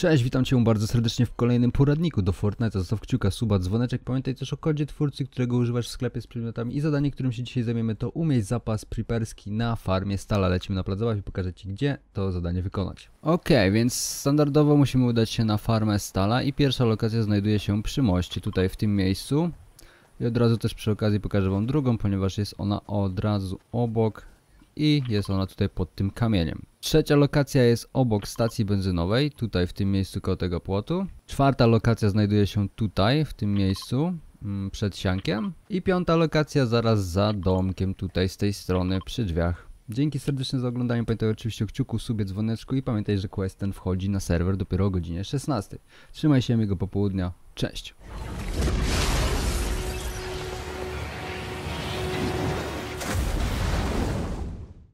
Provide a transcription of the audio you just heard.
Cześć, witam Cię bardzo serdecznie w kolejnym poradniku do Fortnite. Zostaw kciuka, suba, dzwoneczek. Pamiętaj też o kodzie twórcy, którego używasz w sklepie z przedmiotami i zadanie, którym się dzisiaj zajmiemy to umieć zapas preperski na farmie stala. Lecimy na plac i pokażę Ci, gdzie to zadanie wykonać. Ok, więc standardowo musimy udać się na farmę stala i pierwsza lokacja znajduje się przy moście, tutaj w tym miejscu. I od razu też przy okazji pokażę Wam drugą, ponieważ jest ona od razu obok i jest ona tutaj pod tym kamieniem. Trzecia lokacja jest obok stacji benzynowej, tutaj w tym miejscu koło tego płotu. Czwarta lokacja znajduje się tutaj, w tym miejscu, mm, przed siankiem. I piąta lokacja zaraz za domkiem, tutaj z tej strony, przy drzwiach. Dzięki serdecznie za oglądanie, pamiętaj oczywiście o kciuku, subie, dzwoneczku i pamiętaj, że quest ten wchodzi na serwer dopiero o godzinie 16. Trzymaj się, miłego popołudnia, cześć!